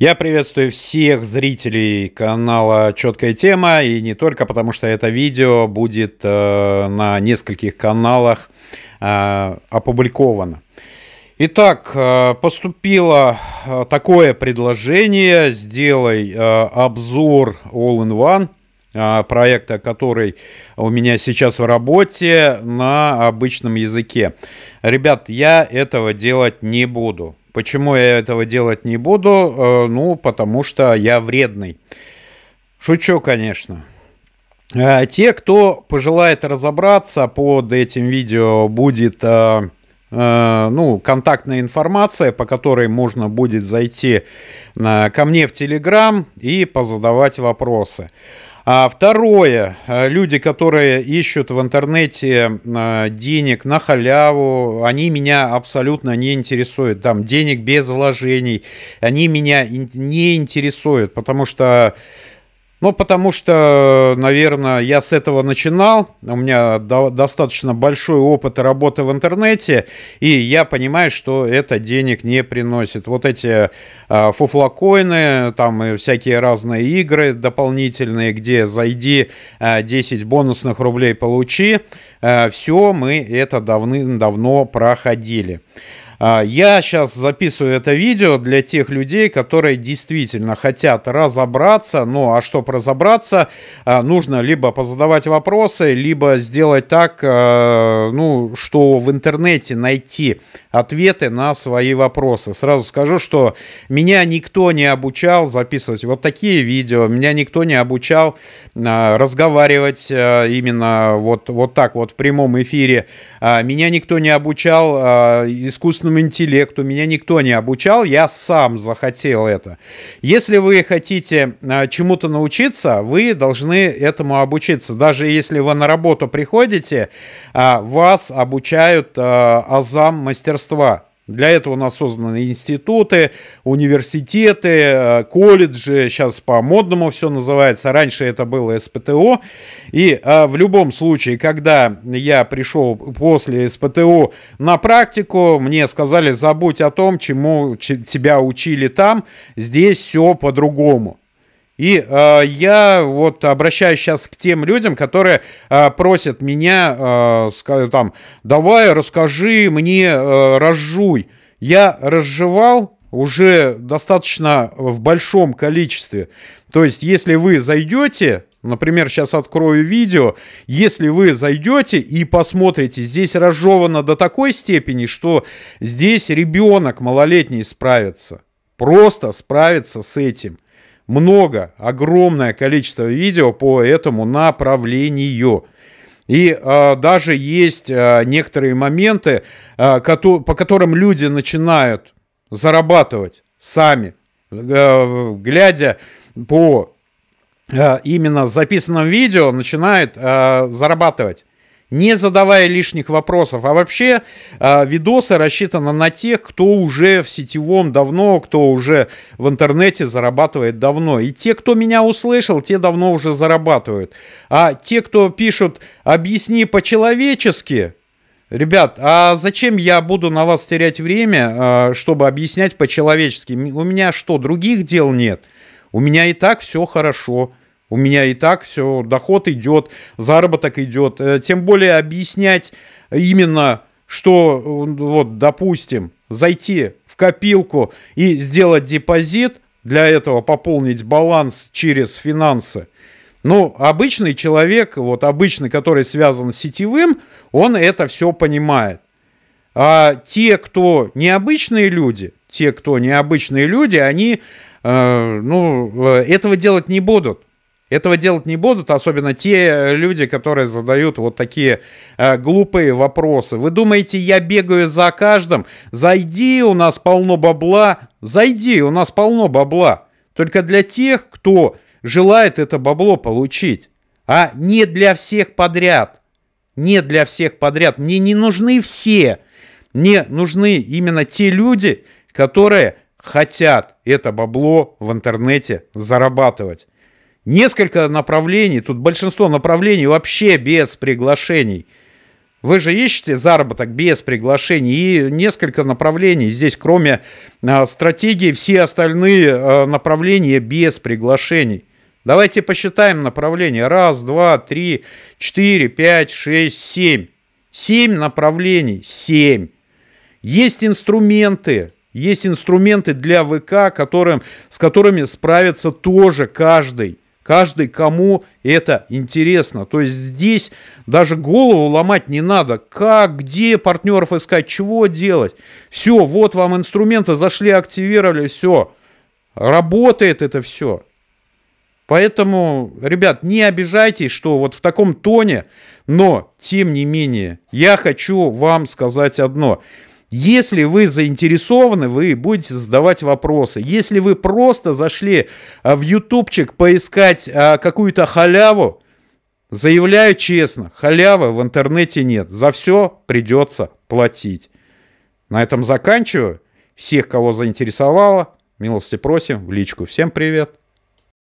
Я приветствую всех зрителей канала «Четкая тема» и не только, потому что это видео будет э, на нескольких каналах э, опубликовано. Итак, э, поступило э, такое предложение, сделай э, обзор All-in-One проекта, который у меня сейчас в работе на обычном языке. Ребят, я этого делать не буду. Почему я этого делать не буду? Э, ну, потому что я вредный. Шучу, конечно. Э, те, кто пожелает разобраться под этим видео, будет э, ну, контактная информация, по которой можно будет зайти ко мне в Телеграм и позадавать вопросы. А второе, э, люди, которые ищут в интернете э, денег на халяву, они меня абсолютно не интересуют. Там денег без вложений, они меня не интересуют, потому что ну, потому что, наверное, я с этого начинал. У меня до достаточно большой опыт работы в интернете, и я понимаю, что это денег не приносит. Вот эти э, фуфлокоины, там и всякие разные игры дополнительные, где зайди, э, а, 10 бонусных рублей получи. Э, а, все, мы это давным-давно проходили. А, я сейчас записываю это видео для тех людей, которые действительно хотят разобраться. Ну, а чтобы разобраться, а, нужно либо позадавать вопросы, либо сделать так, а, ну, что в интернете найти ответы на свои вопросы. Сразу скажу, что меня никто не обучал записывать вот такие видео, меня никто не обучал разговаривать именно вот, вот так вот в прямом эфире, меня никто не обучал искусственно искусственному интеллекту, меня никто не обучал, я сам захотел это. Если вы хотите э, чему-то научиться, вы должны этому обучиться. Даже если вы на работу приходите, а, вас обучают э, азам мастерства. Для этого у нас созданы институты, университеты, э, колледжи, сейчас по-модному все называется, раньше это было СПТО. И э, в любом случае, когда я пришел после СПТО на практику, мне сказали, забудь о том, чему тебя учили там, здесь все по-другому. И э, я вот обращаюсь сейчас к тем людям, которые э, просят меня, э, там, давай расскажи мне, э, разжуй. Я разжевал уже достаточно в большом количестве. То есть, если вы зайдете Например, сейчас открою видео. Если вы зайдете и посмотрите, здесь разжевано до такой степени, что здесь ребенок малолетний справится. Просто справится с этим много, огромное количество видео по этому направлению. И э, даже есть э, некоторые моменты, э, кото- по которым люди начинают зарабатывать сами, э, глядя по э, именно записанном видео, начинают э, зарабатывать не задавая лишних вопросов. А вообще а, видосы рассчитаны на тех, кто уже в сетевом давно, кто уже в интернете зарабатывает давно. И те, кто меня услышал, те давно уже зарабатывают. А те, кто пишут «объясни по-человечески», Ребят, а зачем я буду на вас терять время, а, чтобы объяснять по-человечески? У меня что, других дел нет? У меня и так все хорошо. У меня и так все, доход идет, заработок идет. Э, тем более объяснять именно, что, вот, допустим, зайти в копилку и сделать депозит, для этого пополнить баланс через финансы. Ну, обычный человек, вот обычный, который связан с сетевым, он это все понимает. А те, кто необычные люди, те, кто необычные люди, они, э, ну, э, этого делать не будут. Этого делать не будут, особенно те э, люди, которые задают вот такие э, глупые вопросы. Вы думаете, я бегаю за каждым? Зайди, у нас полно бабла. Зайди, у нас полно бабла. Только для тех, кто желает это бабло получить, а не для всех подряд. Не для всех подряд. Мне не нужны все. Мне нужны именно те люди, которые хотят это бабло в интернете зарабатывать несколько направлений, тут большинство направлений вообще без приглашений. Вы же ищете заработок без приглашений и несколько направлений. Здесь, кроме э, стратегии, все остальные э, направления без приглашений. Давайте посчитаем направления. Раз, два, три, четыре, пять, шесть, семь. Семь направлений. Семь. Есть инструменты. Есть инструменты для ВК, которым, с которыми справится тоже каждый. Каждый, кому это интересно. То есть здесь даже голову ломать не надо. Как, где партнеров искать, чего делать. Все, вот вам инструменты, зашли, активировали, все. Работает это все. Поэтому, ребят, не обижайтесь, что вот в таком тоне, но, тем не менее, я хочу вам сказать одно – если вы заинтересованы, вы будете задавать вопросы. Если вы просто зашли а, в ютубчик поискать а, какую-то халяву, заявляю честно, халявы в интернете нет. За все придется платить. На этом заканчиваю. Всех, кого заинтересовало, милости просим в личку. Всем привет!